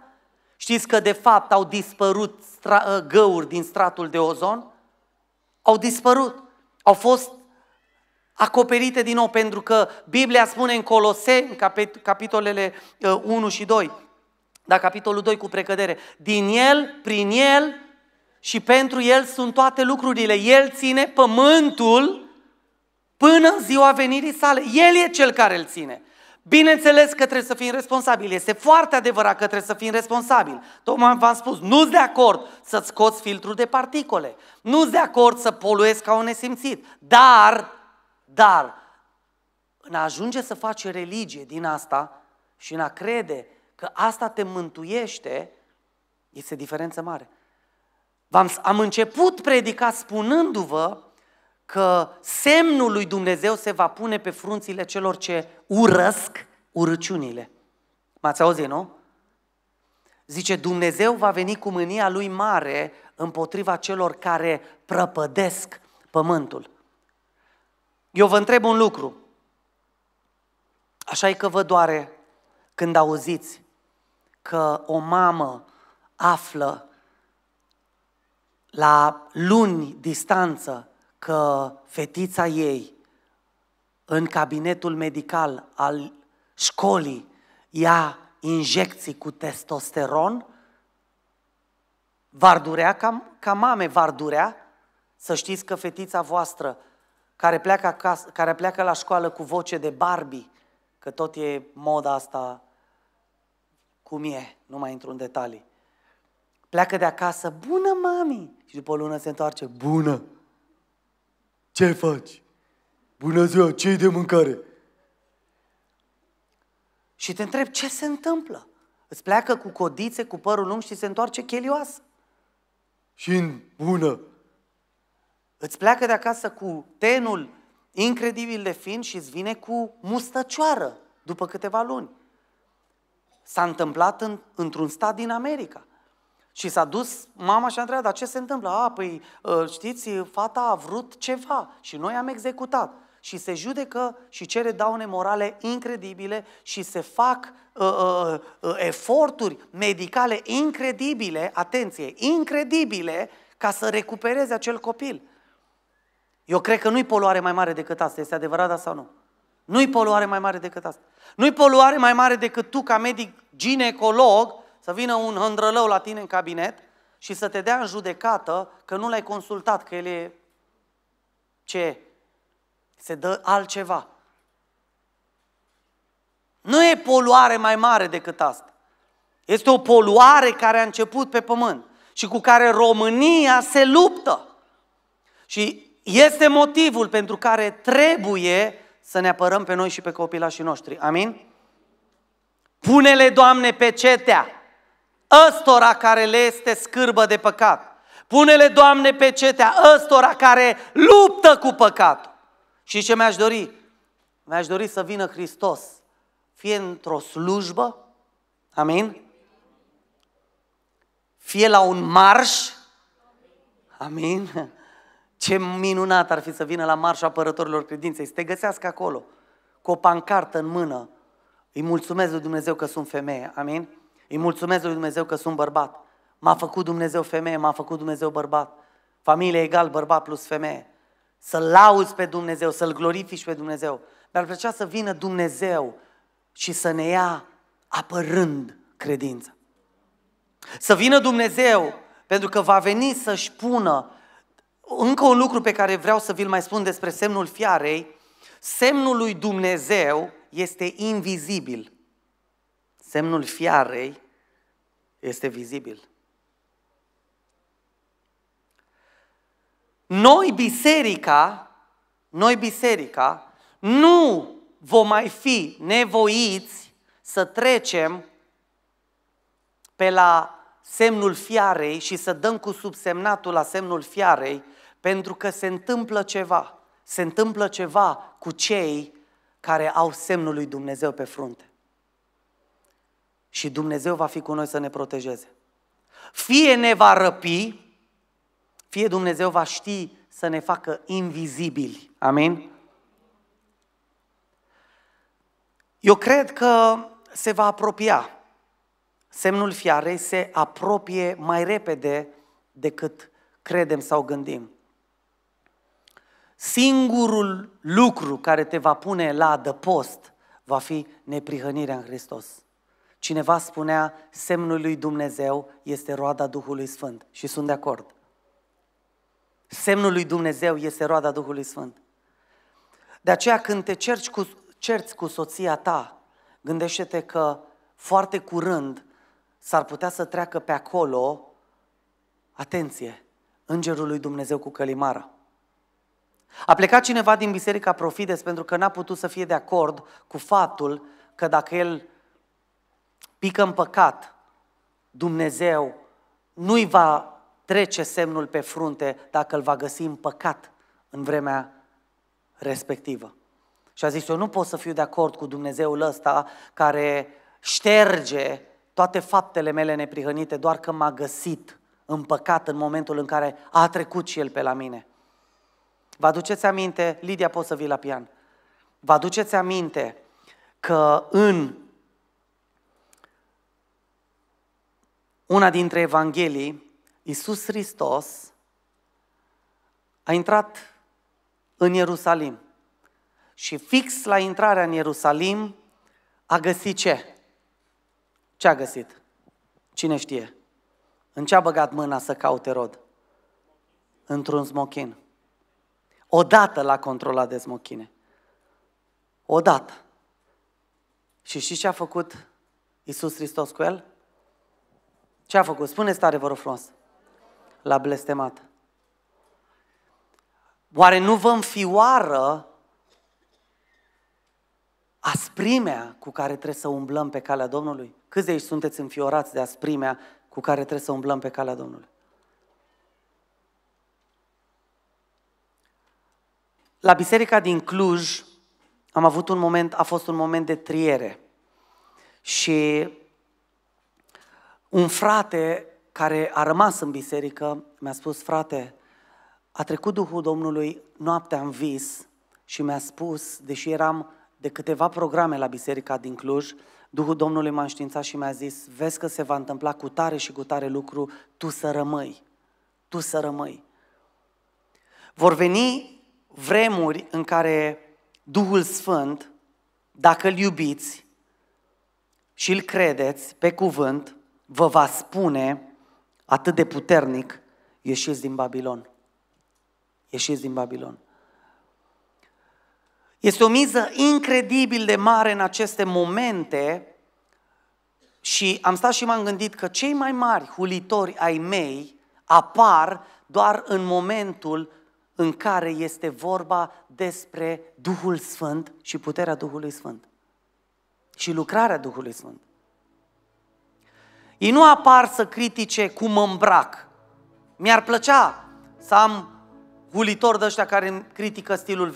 Știți că de fapt au dispărut stra- ă, găuri din stratul de ozon? Au dispărut. Au fost acoperite din nou pentru că Biblia spune în Colose, în capit- capitolele 1 ă, și 2, da, capitolul 2 cu precădere, din el, prin el și pentru el sunt toate lucrurile. El ține pământul până în ziua venirii sale. El e cel care îl ține. Bineînțeles că trebuie să fim responsabili. Este foarte adevărat că trebuie să fim responsabili. Tocmai v-am spus, nu-ți de acord să-ți scoți filtrul de particole. Nu-ți de acord să poluezi ca un nesimțit. Dar, dar, în a ajunge să faci religie din asta și în a crede că asta te mântuiește, este diferență mare. V-am, am început predica spunându-vă că semnul lui Dumnezeu se va pune pe frunțile celor ce urăsc urăciunile. M-ați auzit, nu? Zice, Dumnezeu va veni cu mânia lui mare împotriva celor care prăpădesc pământul. Eu vă întreb un lucru. Așa e că vă doare când auziți că o mamă află la luni distanță că fetița ei în cabinetul medical al școlii ia injecții cu testosteron, v-ar durea ca, ca mame, v-ar durea să știți că fetița voastră care pleacă, acasă, care pleacă la școală cu voce de Barbie, că tot e moda asta cum e, nu mai intru în detalii, pleacă de acasă, bună mami! Și după o lună se întoarce, bună! Ce faci? Bună ziua, ce de mâncare? Și te întreb ce se întâmplă. Îți pleacă cu codițe, cu părul lung și se întoarce chelioasă. Și în bună. Îți pleacă de acasă cu tenul incredibil de fin și îți vine cu mustăcioară după câteva luni. S-a întâmplat în, într-un stat din America. Și s-a dus mama și a întrebat, dar ce se întâmplă? A, păi, ă, știți, fata a vrut ceva și noi am executat. Și se judecă și cere daune morale incredibile și se fac uh, uh, uh, eforturi medicale incredibile, atenție, incredibile, ca să recupereze acel copil. Eu cred că nu-i poluare mai mare decât asta, este adevărat, da sau nu? Nu-i poluare mai mare decât asta. Nu-i poluare mai mare decât tu, ca medic ginecolog, să vină un hândrălău la tine în cabinet și să te dea în judecată că nu l-ai consultat, că el e ce? Se dă altceva. Nu e poluare mai mare decât asta. Este o poluare care a început pe pământ și cu care România se luptă. Și este motivul pentru care trebuie să ne apărăm pe noi și pe copilașii noștri. Amin? Pune-le, Doamne, pe cetea ăstora care le este scârbă de păcat. Pune-le, Doamne, pe cetea ăstora care luptă cu păcatul. Și ce mi-aș dori? Mi-aș dori să vină Hristos, fie într-o slujbă, amin? Fie la un marș, amin? Ce minunat ar fi să vină la marșul apărătorilor credinței, să te găsească acolo, cu o pancartă în mână. Îi mulțumesc lui Dumnezeu că sunt femeie, amin? Îi mulțumesc lui Dumnezeu că sunt bărbat. M-a făcut Dumnezeu femeie, m-a făcut Dumnezeu bărbat. Familie egal, bărbat plus femeie. Să-L lauzi pe Dumnezeu, să-L glorifici pe Dumnezeu. Mi-ar plăcea să vină Dumnezeu și să ne ia apărând credința. Să vină Dumnezeu, pentru că va veni să-și pună încă un lucru pe care vreau să vi-l mai spun despre semnul fiarei. Semnul lui Dumnezeu este invizibil semnul fiarei este vizibil. Noi, biserica, noi, biserica, nu vom mai fi nevoiți să trecem pe la semnul fiarei și să dăm cu subsemnatul la semnul fiarei, pentru că se întâmplă ceva. Se întâmplă ceva cu cei care au semnul lui Dumnezeu pe frunte și Dumnezeu va fi cu noi să ne protejeze. Fie ne va răpi, fie Dumnezeu va ști să ne facă invizibili. Amin? Eu cred că se va apropia. Semnul fiarei se apropie mai repede decât credem sau gândim. Singurul lucru care te va pune la adăpost va fi neprihănirea în Hristos. Cineva spunea, semnul lui Dumnezeu este roada Duhului Sfânt și sunt de acord. Semnul lui Dumnezeu este roada Duhului Sfânt. De aceea când te cerci cu, cerți cu soția ta, gândește-te că foarte curând s-ar putea să treacă pe acolo, atenție, îngerul lui Dumnezeu cu călimara. A plecat cineva din biserica Profides pentru că n-a putut să fie de acord cu faptul că dacă el pică în păcat, Dumnezeu nu-i va trece semnul pe frunte dacă îl va găsi în păcat în vremea respectivă. Și a zis, eu nu pot să fiu de acord cu Dumnezeul ăsta care șterge toate faptele mele neprihănite doar că m-a găsit în păcat în momentul în care a trecut și el pe la mine. Vă aduceți aminte, Lidia poți să vii la pian, vă aduceți aminte că în una dintre Evanghelii, Iisus Hristos a intrat în Ierusalim. Și fix la intrarea în Ierusalim a găsit ce? Ce a găsit? Cine știe? În ce a băgat mâna să caute rod? Într-un smochin. Odată l-a controlat de smochine. Odată. Și știți ce a făcut Iisus Hristos cu el? Ce a făcut? Spune tare, vă rog frumos. L-a blestemat. Oare nu vă înfioară asprimea cu care trebuie să umblăm pe calea Domnului? Câți de aici sunteți înfiorați de asprimea cu care trebuie să umblăm pe calea Domnului? La biserica din Cluj am avut un moment, a fost un moment de triere. Și un frate care a rămas în biserică mi-a spus, frate, a trecut Duhul Domnului noaptea în vis și mi-a spus, deși eram de câteva programe la biserica din Cluj, Duhul Domnului m-a înștiințat și mi-a zis, vezi că se va întâmpla cu tare și cu tare lucru, tu să rămâi, tu să rămâi. Vor veni vremuri în care Duhul Sfânt, dacă îl iubiți și îl credeți pe cuvânt, vă va spune atât de puternic, ieșiți din Babilon. Ieșiți din Babilon. Este o miză incredibil de mare în aceste momente și am stat și m-am gândit că cei mai mari hulitori ai mei apar doar în momentul în care este vorba despre Duhul Sfânt și puterea Duhului Sfânt și lucrarea Duhului Sfânt. Ei nu apar să critique cum mă îmbrac. Mi-ar plăcea să am hulitor de ăștia care critică stilul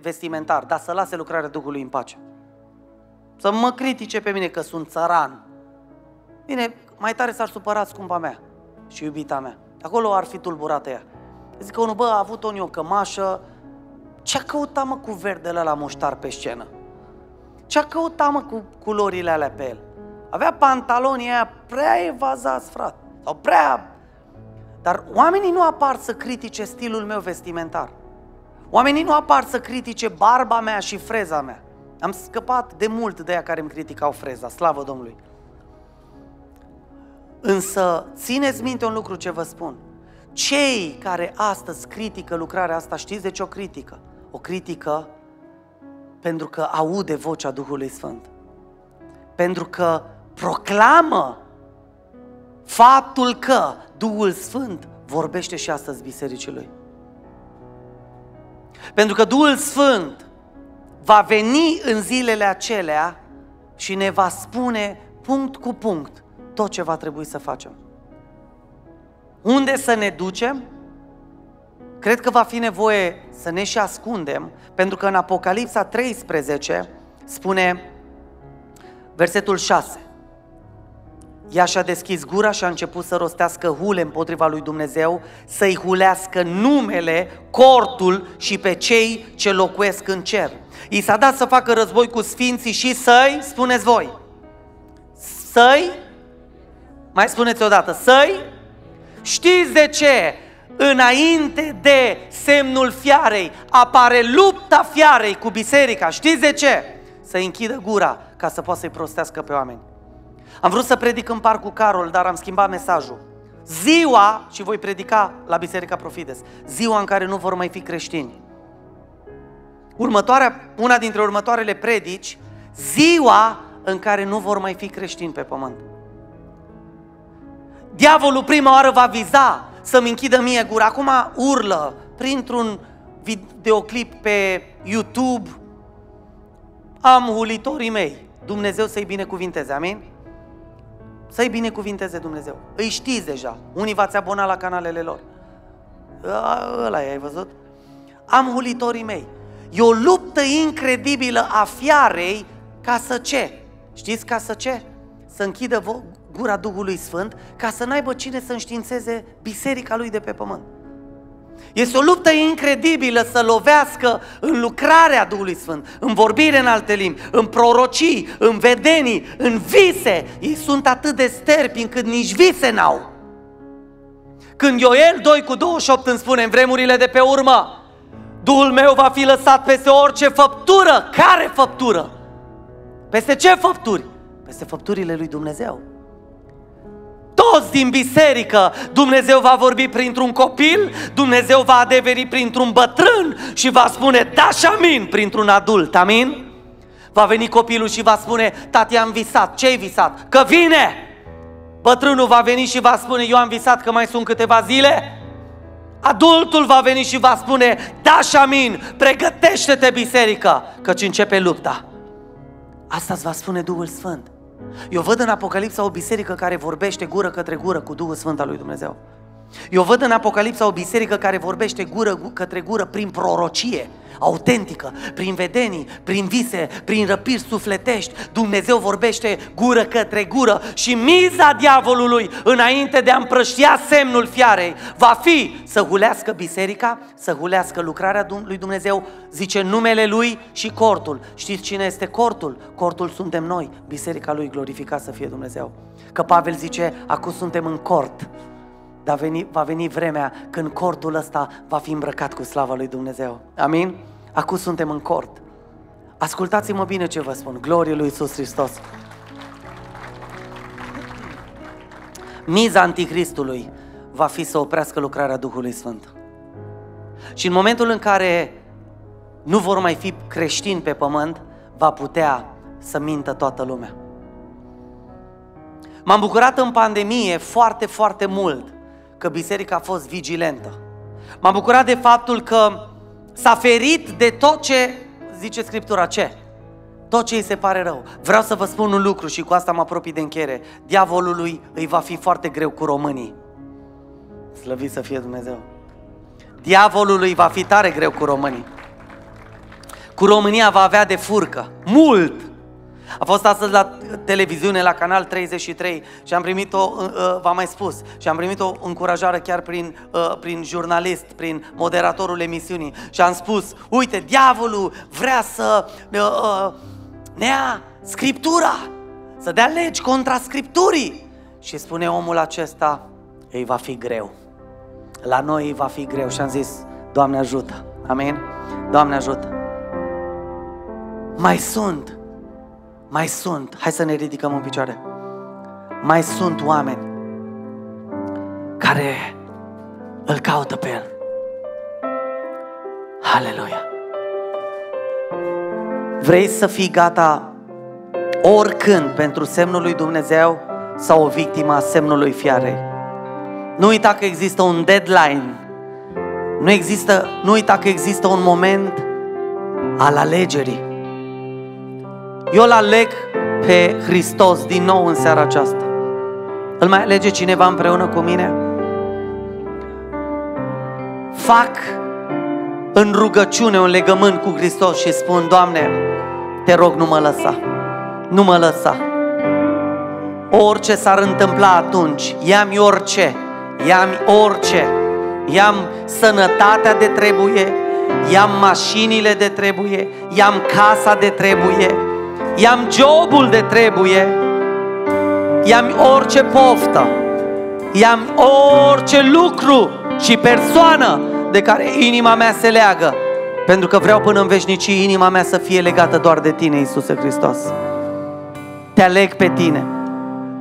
vestimentar, dar să lase lucrarea Duhului în pace. Să mă critique pe mine că sunt țăran. Bine, mai tare s-ar supăra scumpa mea și iubita mea. Acolo ar fi tulburată ea. Zic că unul, bă, a avut Toni o cămașă, ce-a căutat, mă, cu verdele la moștar pe scenă? Ce-a căutat, mă, cu culorile alea pe el? avea pantalonii aia prea evazați, frate, sau prea... Dar oamenii nu apar să critique stilul meu vestimentar. Oamenii nu apar să critique barba mea și freza mea. Am scăpat de mult de aia care îmi criticau freza, slavă Domnului. Însă, țineți minte un lucru ce vă spun. Cei care astăzi critică lucrarea asta, știți de ce o critică? O critică pentru că aude vocea Duhului Sfânt. Pentru că proclamă faptul că Duhul Sfânt vorbește și astăzi bisericii lui. Pentru că Duhul Sfânt va veni în zilele acelea și ne va spune punct cu punct tot ce va trebui să facem. Unde să ne ducem? Cred că va fi nevoie să ne și ascundem, pentru că în Apocalipsa 13 spune versetul 6. Ea și-a deschis gura și a început să rostească hule împotriva lui Dumnezeu, să-i hulească numele, cortul și pe cei ce locuiesc în cer. I s-a dat să facă război cu sfinții și să-i, spuneți voi, să-i, mai spuneți odată, să-i, știți de ce? Înainte de semnul fiarei apare lupta fiarei cu biserica, știți de ce? Să închidă gura ca să poată să-i prostească pe oameni. Am vrut să predic în parcul Carol, dar am schimbat mesajul. Ziua, și voi predica la Biserica Profides, ziua în care nu vor mai fi creștini. Următoarea, una dintre următoarele predici, ziua în care nu vor mai fi creștini pe pământ. Diavolul prima oară va viza să-mi închidă mie gura. Acum urlă printr-un videoclip pe YouTube. Am hulitorii mei. Dumnezeu să-i binecuvinteze. Amin? Să-i binecuvinteze Dumnezeu. Îi știți deja. Unii v-ați abonat la canalele lor. Ăla ai văzut? Am hulitorii mei. E o luptă incredibilă a fiarei ca să ce? Știți ca să ce? Să închidă gura Duhului Sfânt ca să n-aibă cine să înștiințeze biserica lui de pe pământ. Este o luptă incredibilă să lovească în lucrarea Duhului Sfânt, în vorbire în alte limbi, în prorocii, în vedenii, în vise. Ei sunt atât de sterpi încât nici vise n-au. Când Ioel 2 cu 28 îmi spune în vremurile de pe urmă, Duhul meu va fi lăsat peste orice făptură. Care făptură? Peste ce făpturi? Peste făpturile lui Dumnezeu toți din biserică, Dumnezeu va vorbi printr-un copil, Dumnezeu va adeveri printr-un bătrân și va spune da și amin printr-un adult, amin? Va veni copilul și va spune, tati am visat, ce ai visat? Că vine! Bătrânul va veni și va spune, eu am visat că mai sunt câteva zile? Adultul va veni și va spune, da și amin, pregătește-te biserică, căci începe lupta. Asta îți va spune Duhul Sfânt. Eu văd în Apocalipsa o biserică care vorbește gură către gură cu Duhul Sfânt al lui Dumnezeu. Eu văd în Apocalipsa o biserică care vorbește gură către gură prin prorocie autentică, prin vedenii, prin vise, prin răpiri sufletești. Dumnezeu vorbește gură către gură și miza diavolului înainte de a împrăștia semnul fiarei va fi să hulească biserica, să hulească lucrarea lui Dumnezeu, zice numele lui și cortul. Știți cine este cortul? Cortul suntem noi, biserica lui glorificat să fie Dumnezeu. Că Pavel zice, acum suntem în cort dar veni, va veni vremea când cortul ăsta va fi îmbrăcat cu slava lui Dumnezeu. Amin? Acum suntem în cort. Ascultați-mă bine ce vă spun. Glorie lui Iisus Hristos! Miza anticristului va fi să oprească lucrarea Duhului Sfânt. Și în momentul în care nu vor mai fi creștini pe pământ, va putea să mintă toată lumea. M-am bucurat în pandemie foarte, foarte mult că biserica a fost vigilentă. M-am bucurat de faptul că s-a ferit de tot ce, zice Scriptura, ce? Tot ce îi se pare rău. Vreau să vă spun un lucru și cu asta mă apropii de încheiere. Diavolului îi va fi foarte greu cu românii. Slăvit să fie Dumnezeu. Diavolului va fi tare greu cu românii. Cu România va avea de furcă. Mult! A fost astăzi la televiziune, la Canal 33 și am primit-o, uh, uh, v-am mai spus, și am primit o încurajare chiar prin, uh, prin jurnalist, prin moderatorul emisiunii și am spus, uite, diavolul vrea să ne ia Scriptura, să dea legi contra Scripturii. Și spune omul acesta, ei va fi greu. La noi va fi greu și am zis, Doamne ajută, amin? Doamne ajută. Mai sunt mai sunt, hai să ne ridicăm în picioare. Mai sunt oameni care îl caută pe el. Aleluia! Vrei să fii gata oricând pentru semnul lui Dumnezeu sau o victimă a semnului fiarei. Nu uita că există un deadline. Nu, există, nu uita că există un moment al alegerii. Eu îl aleg pe Hristos din nou în seara aceasta. Îl mai alege cineva împreună cu mine? Fac în rugăciune un legământ cu Hristos și spun, Doamne, te rog, nu mă lăsa, nu mă lăsa. Orice s-ar întâmpla atunci, ia-mi orice, ia-mi orice, ia-mi sănătatea de trebuie, ia-mi mașinile de trebuie, ia-mi casa de trebuie, i-am jobul de trebuie, i-am orice poftă, i-am orice lucru și persoană de care inima mea se leagă. Pentru că vreau până în veșnicii inima mea să fie legată doar de tine, Iisuse Hristos. Te aleg pe tine.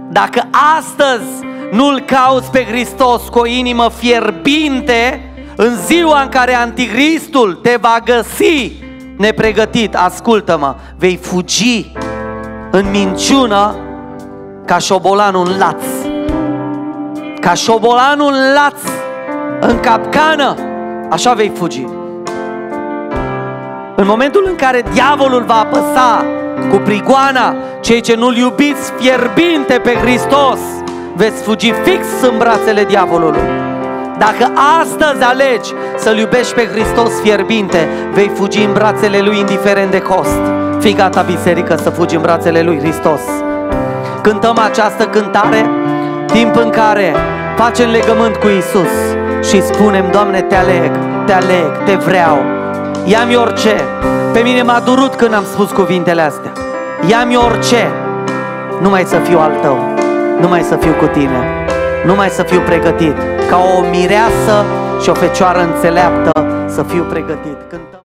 Dacă astăzi nu-L cauți pe Hristos cu o inimă fierbinte, în ziua în care antigristul te va găsi, nepregătit, ascultă-mă, vei fugi în minciună ca șobolanul în laț. Ca șobolanul în laț, în capcană, așa vei fugi. În momentul în care diavolul va apăsa cu prigoana cei ce nu-L iubiți fierbinte pe Hristos, veți fugi fix în brațele diavolului. Dacă astăzi alegi să-L iubești pe Hristos fierbinte, vei fugi în brațele Lui indiferent de cost. Fii gata, biserică, să fugi în brațele Lui Hristos. Cântăm această cântare, timp în care facem legământ cu Isus și spunem, Doamne, te aleg, te aleg, te vreau. Ia-mi orice. Pe mine m-a durut când am spus cuvintele astea. Ia-mi orice. Numai să fiu al tău. Numai să fiu cu tine. Numai să fiu pregătit ca o mireasă și o fecioară înțeleaptă să fiu pregătit. Cântăm.